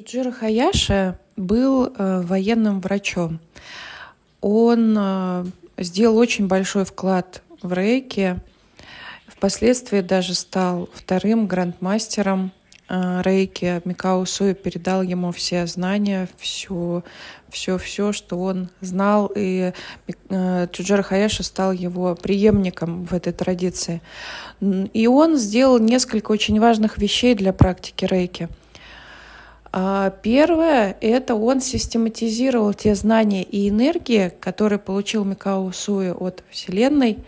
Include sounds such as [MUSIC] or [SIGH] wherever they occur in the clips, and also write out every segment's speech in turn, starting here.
Джиро Хаяши был э, военным врачом. Он э, сделал очень большой вклад в рейки. Впоследствии даже стал вторым грандмастером э, рейки. Микао Суи передал ему все знания, все, все, все, что он знал. И Чуджар Хаяши стал его преемником в этой традиции. И он сделал несколько очень важных вещей для практики рейки – а, первое – это он систематизировал те знания и энергии, которые получил Микао Суи от Вселенной,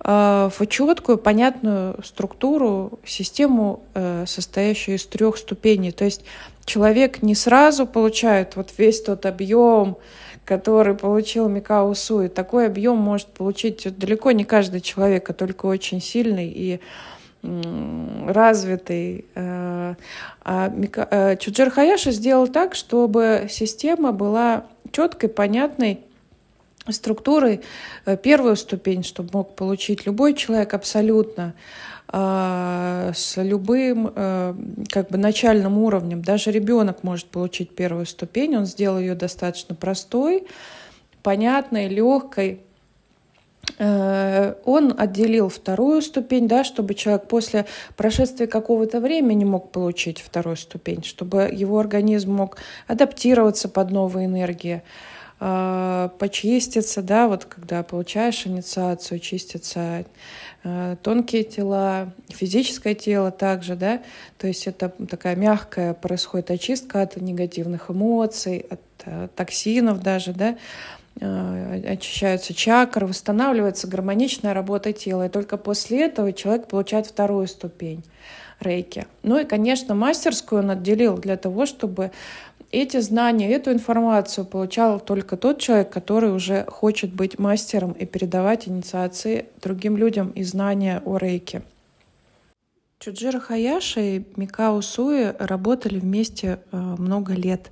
а, в четкую, понятную структуру, систему, э, состоящую из трех ступеней. То есть человек не сразу получает вот весь тот объем, который получил Микао Суи. Такой объем может получить далеко не каждый человек, а только очень сильный и развитый э, а, а Мика... А, Чуджир Хаяши сделал так, чтобы система была четкой, понятной, структурой э, первую ступень, чтобы мог получить любой человек абсолютно а, с любым э, как бы начальным уровнем. Даже ребенок может получить первую ступень, он сделал ее достаточно простой, понятной, легкой, Э, он отделил вторую ступень, да, чтобы человек после прошествия какого-то времени мог получить вторую ступень, чтобы его организм мог адаптироваться под новые энергии, э, почиститься, да, вот когда получаешь инициацию, чистятся э, тонкие тела, физическое тело также, да, то есть это такая мягкая происходит очистка от негативных эмоций, от токсинов даже, да, Э, очищаются чакры, восстанавливается гармоничная работа тела. И только после этого человек получает вторую ступень рейки. Ну и, конечно, мастерскую он отделил для того, чтобы эти знания, эту информацию получал только тот человек, который уже хочет быть мастером и передавать инициации другим людям и знания о рейке. Чуджира Хаяши и Микао Суи работали вместе э, много лет.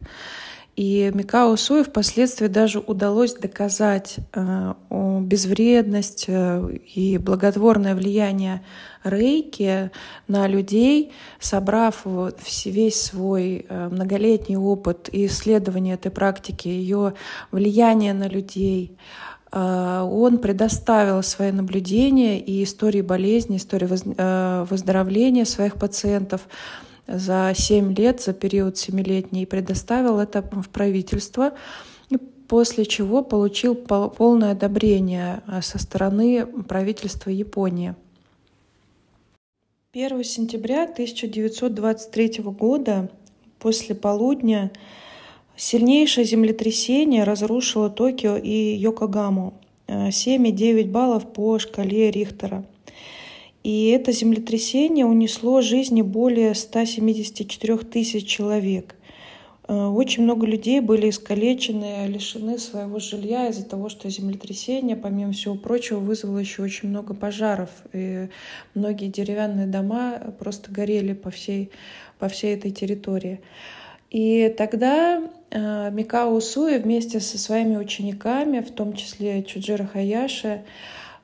И Микао Суе впоследствии даже удалось доказать э, безвредность э, и благотворное влияние рейки на людей, собрав весь свой э, многолетний опыт и исследование этой практики, ее влияние на людей, он предоставил свои наблюдения и истории болезни, истории выздоровления своих пациентов – за 7 лет, за период семилетний, и предоставил это в правительство, после чего получил полное одобрение э, со стороны правительства Японии. 1 сентября 1923 года после полудня сильнейшее землетрясение разрушило Токио и Йокогаму 7,9 э, баллов по шкале Рихтера – и это землетрясение унесло жизни более 174 тысяч человек. Э, очень много людей были искалечены, лишены своего жилья из-за того, что землетрясение, помимо всего прочего, вызвало еще очень много пожаров. И многие деревянные дома просто горели по всей, по всей этой территории. И тогда э, Микао Усуи вместе со своими учениками, в том числе Чуджира Хаяши,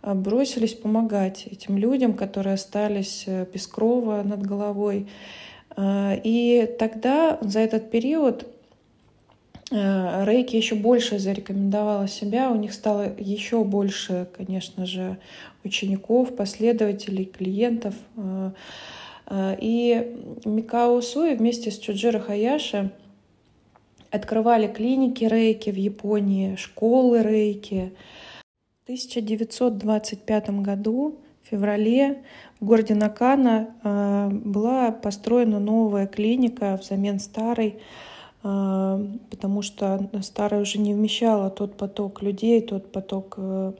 а, бросились помогать этим людям, которые остались э, без крова над головой. А, и тогда за этот период э, Рейки еще больше зарекомендовала себя, у них стало еще больше, конечно же, учеников, последователей, клиентов. А, и Микао Суи вместе с Чуджиро Хаяши открывали клиники рейки в Японии, школы рейки, 1925 году в феврале в городе Накана э, была построена новая клиника взамен старой, э, потому что старая уже не вмещала тот поток людей, тот поток э,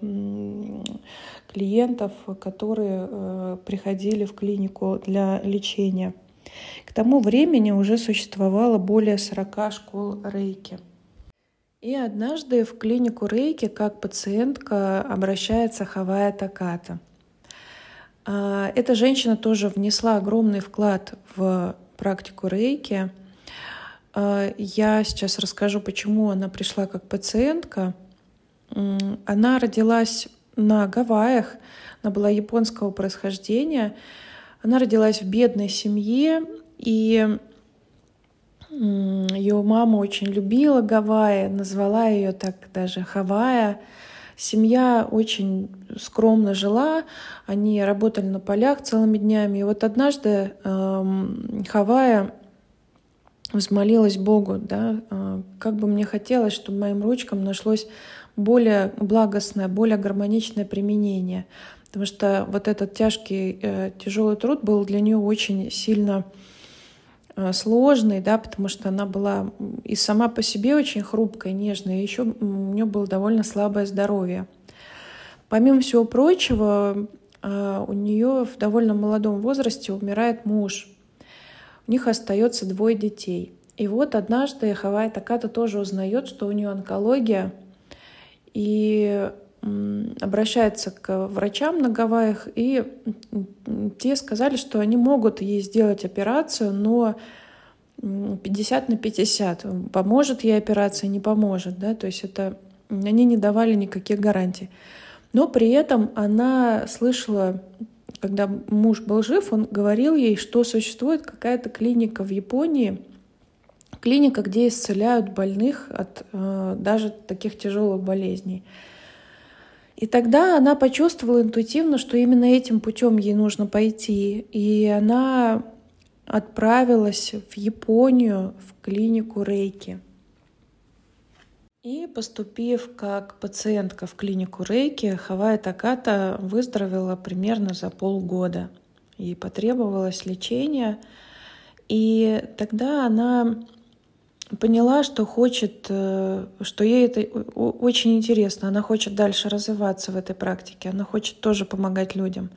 клиентов, которые приходили в клинику для лечения. К тому времени уже существовало более 40 школ рейки. И однажды в клинику Рейки как пациентка обращается Хавая Таката. А, эта женщина тоже внесла огромный вклад в практику Рейки. А, я сейчас расскажу, почему она пришла как пациентка. Она родилась на Гавайях, она была японского происхождения. Она родилась в бедной семье, и ее мама очень любила Гавайи, назвала ее так даже Хавая. Семья очень скромно жила, они работали на полях целыми днями. И вот однажды эм, Хавая взмолилась Богу, да, э, как бы мне хотелось, чтобы моим ручкам нашлось более благостное, более гармоничное применение, потому что вот этот тяжкий, э, тяжелый труд был для нее очень сильно Э, сложной, да, потому что она была и сама по себе очень хрупкая, нежная, и еще у нее было довольно слабое здоровье. Помимо всего прочего, э, у нее в довольно молодом возрасте умирает муж. У них остается двое детей. И вот однажды Хавай Таката тоже узнает, что у нее онкология, и обращается к врачам на Гавайях, и те сказали, что они могут ей сделать операцию, но 50 на 50. Поможет ей операция, не поможет. Да? То есть это они не давали никаких гарантий. Но при этом она слышала, когда муж был жив, он говорил ей, что существует какая-то клиника в Японии, клиника, где исцеляют больных от э, даже таких тяжелых болезней. И тогда она почувствовала интуитивно, что именно этим путем ей нужно пойти. И она отправилась в Японию в клинику Рейки. И поступив как пациентка в клинику Рейки, Хавая Таката выздоровела примерно за полгода. Ей потребовалось лечение. И тогда она поняла, что хочет, э, что ей это очень интересно, она хочет дальше развиваться в этой практике, она хочет тоже помогать людям.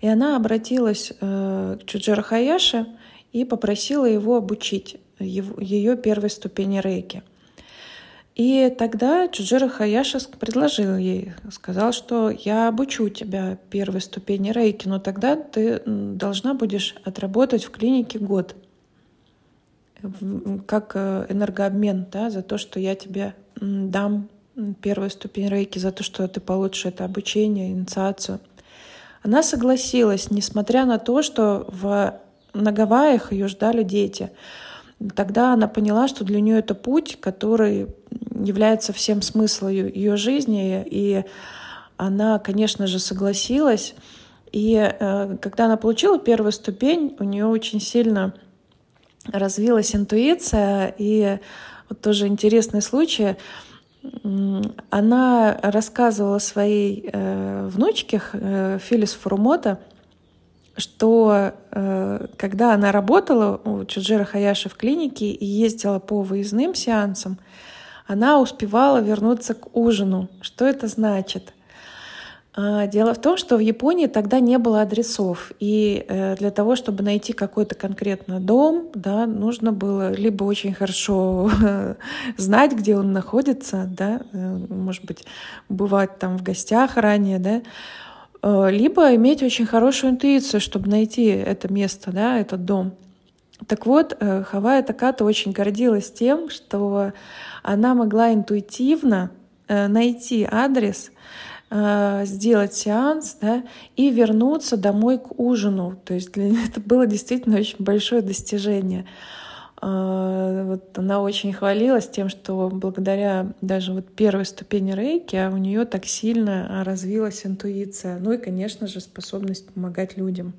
И она обратилась э, к Чуджер Хаяше и попросила его обучить ее первой ступени рейки. И тогда Чуджира Хаяша предложил ей, сказал, что я обучу тебя первой ступени рейки, но тогда ты должна будешь отработать в клинике год – как э, энергообмен, да, за то, что я тебе дам первую ступень рейки, за то, что ты получишь это обучение, инициацию. Она согласилась, несмотря на то, что в, на Гавайях ее ждали дети. Тогда она поняла, что для нее это путь, который является всем смыслом ее, жизни, и она, конечно же, согласилась. И э, когда она получила первую ступень, у нее очень сильно развилась интуиция, и вот тоже интересный случай. Она рассказывала своей э, внучке э, Филис Фурумота, что э, когда она работала у Чуджира Хаяши в клинике и ездила по выездным сеансам, она успевала вернуться к ужину. Что это значит? А, дело в том, что в Японии тогда не было адресов, и э, для того, чтобы найти какой-то конкретно дом, да, нужно было либо очень хорошо [LAUGHS] знать, где он находится, да, э, может быть, бывать там в гостях ранее, да, э, либо иметь очень хорошую интуицию, чтобы найти это место, да, этот дом. Так вот, Хавая Таката очень гордилась тем, что она могла интуитивно найти адрес, Э, сделать сеанс, да, и вернуться домой к ужину. То есть для нее [LAUGHS] это было действительно очень большое достижение. Э, вот она очень хвалилась тем, что благодаря даже вот первой ступени рейки у нее так сильно развилась интуиция, ну и, конечно же, способность помогать людям.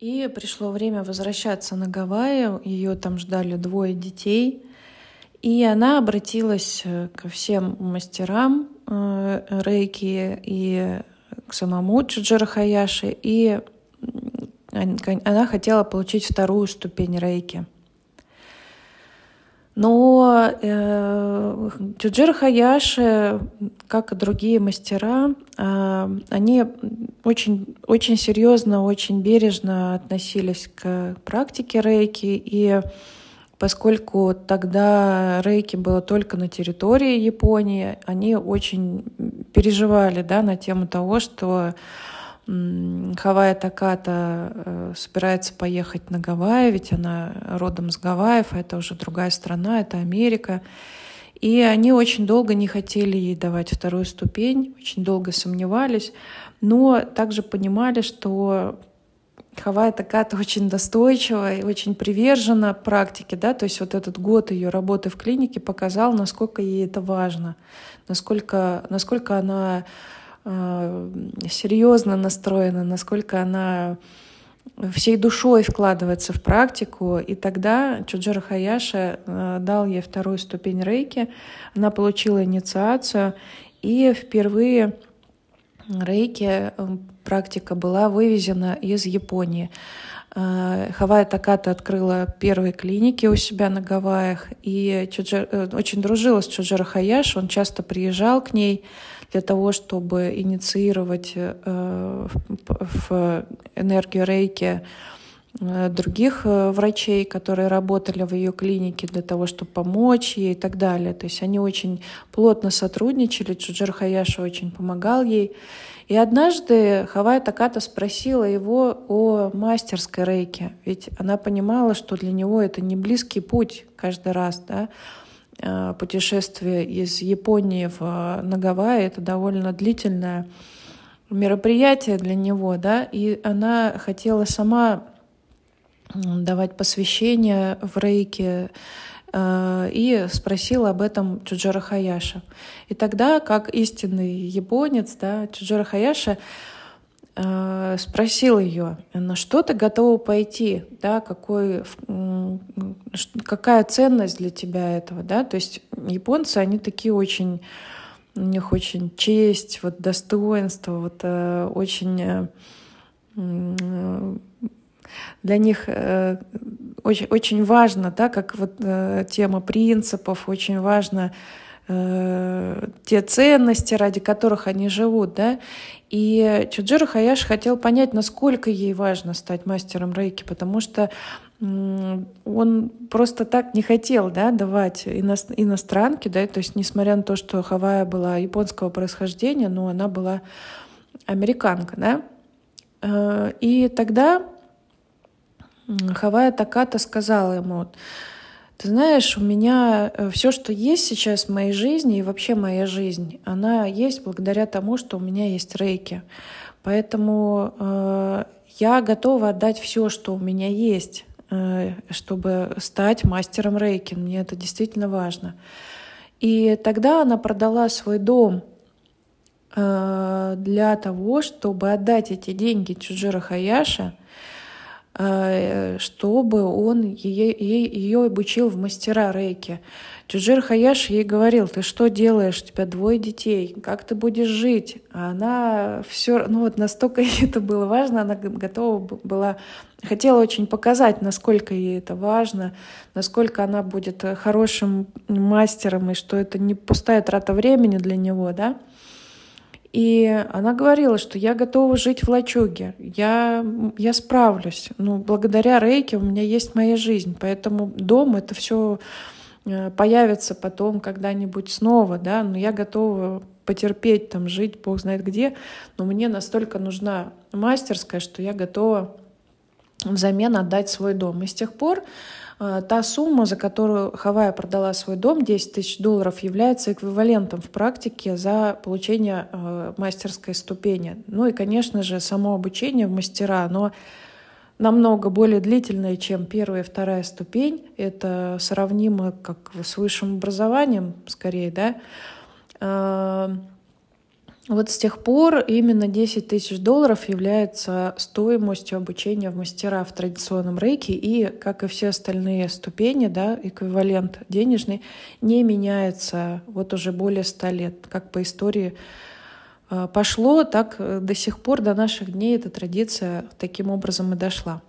И пришло время возвращаться на Гавайи, ее там ждали двое детей, и она обратилась э, ко всем мастерам Э, рейки и к самому Чуджира Хаяши, и она хотела получить вторую ступень рейки. Но э, Джуджир Хаяши, как и другие мастера, э, они очень, очень серьезно, очень бережно относились к практике рейки и поскольку тогда рейки было только на территории Японии, они очень переживали да, на тему того, что Хавая Таката э, собирается поехать на Гавайи, ведь она родом с Гавайев, а это уже другая страна, это Америка. И они очень долго не хотели ей давать вторую ступень, очень долго сомневались, но также понимали, что Хавай такая-то очень достойчивая и очень привержена практике, да, то есть вот этот год ее работы в клинике показал, насколько ей это важно, насколько, насколько она э, серьезно настроена, насколько она всей душой вкладывается в практику, и тогда Чуджира Хаяши э, дал ей вторую ступень рейки, она получила инициацию, и впервые рейки э, практика была вывезена из Японии. Э, Хавай Таката открыла первые клиники у себя на Гавайях и Чуджер, э, очень дружила с Чуджера Хаяш. Он часто приезжал к ней для того, чтобы инициировать в энергию рейки Э, других э, врачей, которые работали в ее клинике для того, чтобы помочь ей и так далее. То есть они очень плотно сотрудничали, Чуджир Хаяша очень помогал ей. И однажды Хавай Таката спросила его о мастерской рейке, ведь она понимала, что для него это не близкий путь каждый раз, да, э, путешествие из Японии в, на это довольно длительное мероприятие для него, да, и она хотела сама давать посвящение в рейке, э, и спросил об этом Чуджора Хаяша. И тогда, как истинный японец, да, Чуджора Хаяша э, спросил ее, на что ты готова пойти, да, какой, какая ценность для тебя этого, да, то есть японцы, они такие очень, у них очень честь, вот достоинство, вот э, очень для них э, очень, очень важно, да, как вот э, тема принципов, очень важно э, те ценности, ради которых они живут, да. И Чуджиро Хаяш хотел понять, насколько ей важно стать мастером рейки, потому что он просто так не хотел да, давать иностранке, иностранки, да, то есть несмотря на то, что Хавая была японского происхождения, но она была американка, да. И тогда Хавая Таката сказала ему, ты знаешь, у меня э, все, что есть сейчас в моей жизни и вообще моя жизнь, она есть благодаря тому, что у меня есть рейки. Поэтому э, я готова отдать все, что у меня есть, э, чтобы стать мастером рейки. Мне это действительно важно. И тогда она продала свой дом э, для того, чтобы отдать эти деньги Чуджира Хаяша. Э, чтобы он ее, ее обучил в мастера рейки. Чужир Хаяш ей говорил, ты что делаешь, у тебя двое детей, как ты будешь жить? А она все, ну вот настолько ей [LAUGHS] это было важно, она готова была, хотела очень показать, насколько ей это важно, насколько она будет хорошим мастером и что это не пустая трата времени для него, да? И она говорила, что я готова жить в лачуге, я, я справлюсь. Ну, благодаря рейке у меня есть моя жизнь, поэтому дом — это все э, появится потом когда-нибудь снова, да, но я готова потерпеть, там, жить, бог знает где, но мне настолько нужна мастерская, что я готова взамен отдать свой дом. И с тех пор э, та сумма, за которую Хавая продала свой дом, 10 тысяч долларов, является эквивалентом в практике за получение э, мастерской ступени. Ну и, конечно же, само обучение в мастера, оно намного более длительное, чем первая и вторая ступень. Это сравнимо как с высшим образованием, скорее, да э, вот с тех пор именно 10 тысяч долларов является стоимостью обучения в мастера в традиционном рейке, и, как и все остальные ступени, да, эквивалент денежный, не меняется вот уже более 100 лет. Как по истории э, пошло, так э, до сих пор до наших дней эта традиция таким образом и дошла.